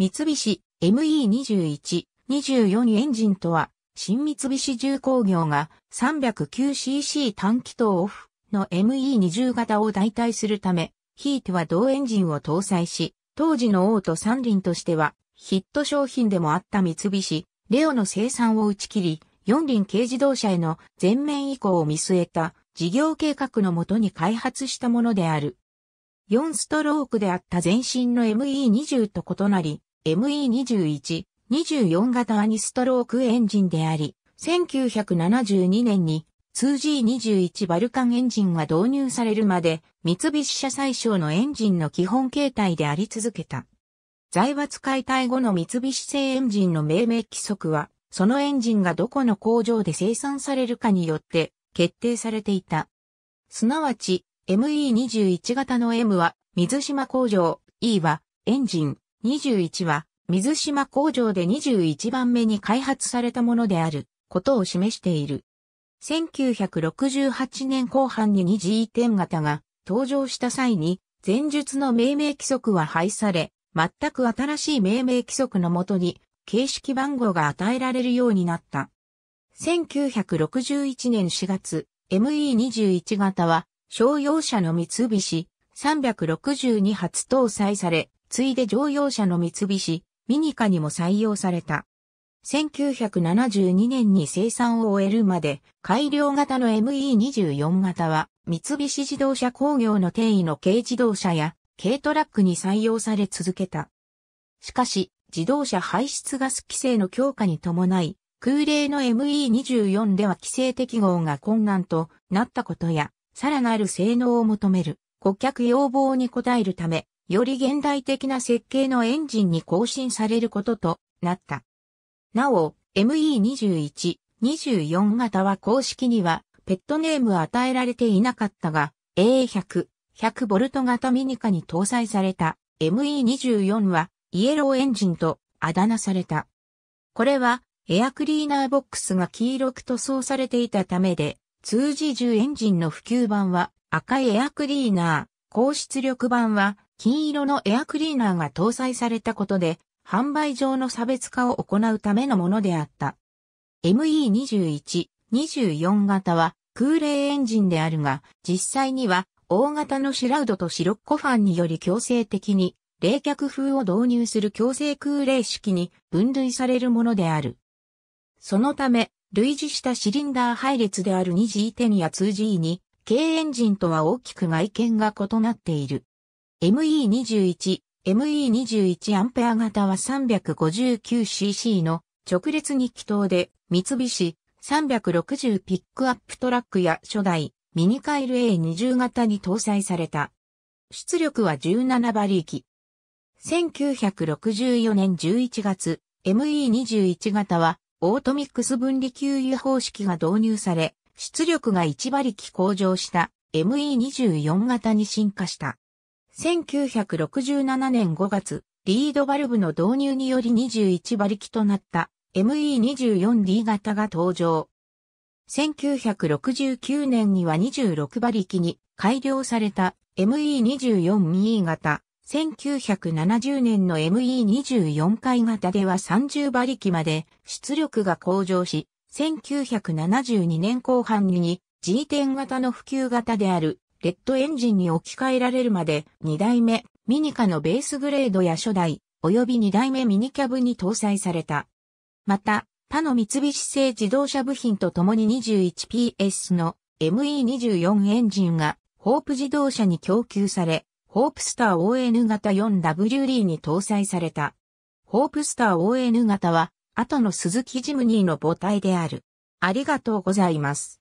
三菱 ME21、24エンジンとは、新三菱重工業が 309cc 短気筒オフの ME20 型を代替するため、ヒートは同エンジンを搭載し、当時のオート三輪としては、ヒット商品でもあった三菱、レオの生産を打ち切り、四輪軽自動車への全面移行を見据えた事業計画のもとに開発したものである。4ストロークであった前身の ME20 と異なり、ME21、24型アニストロークエンジンであり、1972年に 2G21 バルカンエンジンが導入されるまで、三菱車最小のエンジンの基本形態であり続けた。財閥解体後の三菱製エンジンの命名規則は、そのエンジンがどこの工場で生産されるかによって決定されていた。すなわち、ME21 型の M は水島工場、E はエンジン、21は、水島工場で21番目に開発されたものであることを示している。1968年後半に 2G10 型が登場した際に、前述の命名規則は廃され、全く新しい命名規則のもとに、形式番号が与えられるようになった。1961年4月、ME21 型は、商用車の三菱362発搭載され、次いで乗用車の三菱、ミニカにも採用された。1972年に生産を終えるまで、改良型の ME24 型は、三菱自動車工業の定位の軽自動車や、軽トラックに採用され続けた。しかし、自動車排出ガス規制の強化に伴い、空冷の ME24 では規制適合が困難となったことや、さらなる性能を求める顧客要望に応えるため、より現代的な設計のエンジンに更新されることとなった。なお、ME21、24型は公式にはペットネーム与えられていなかったが、A100、100ボルト型ミニカに搭載された ME24 はイエローエンジンとあだ名された。これはエアクリーナーボックスが黄色く塗装されていたためで、通時重エンジンの普及版は赤いエアクリーナー、高出力版は金色のエアクリーナーが搭載されたことで、販売上の差別化を行うためのものであった。ME21、24型は空冷エンジンであるが、実際には大型のシラウドとシロッコファンにより強制的に冷却風を導入する強制空冷式に分類されるものである。そのため、類似したシリンダー配列である 2G10 や 2G に、軽エンジンとは大きく外見が異なっている。ME21、ME21 アンペア型は 359cc の直列日気筒で三菱360ピックアップトラックや初代ミニカイル A20 型に搭載された。出力は17馬力。1964年11月、ME21 型はオートミックス分離給油方式が導入され、出力が1馬力向上した ME24 型に進化した。1967年5月、リードバルブの導入により21馬力となった ME24D 型が登場。1969年には26馬力に改良された ME24ME 型、1970年の ME24 回型では30馬力まで出力が向上し、1972年後半に G10 型の普及型であるレッドエンジンに置き換えられるまで、2代目ミニカのベースグレードや初代、及び2代目ミニキャブに搭載された。また、他の三菱製自動車部品と共に 21PS の ME24 エンジンが、ホープ自動車に供給され、ホープスター ON 型 4WD に搭載された。ホープスター ON 型は、後の鈴木ジムニーの母体である。ありがとうございます。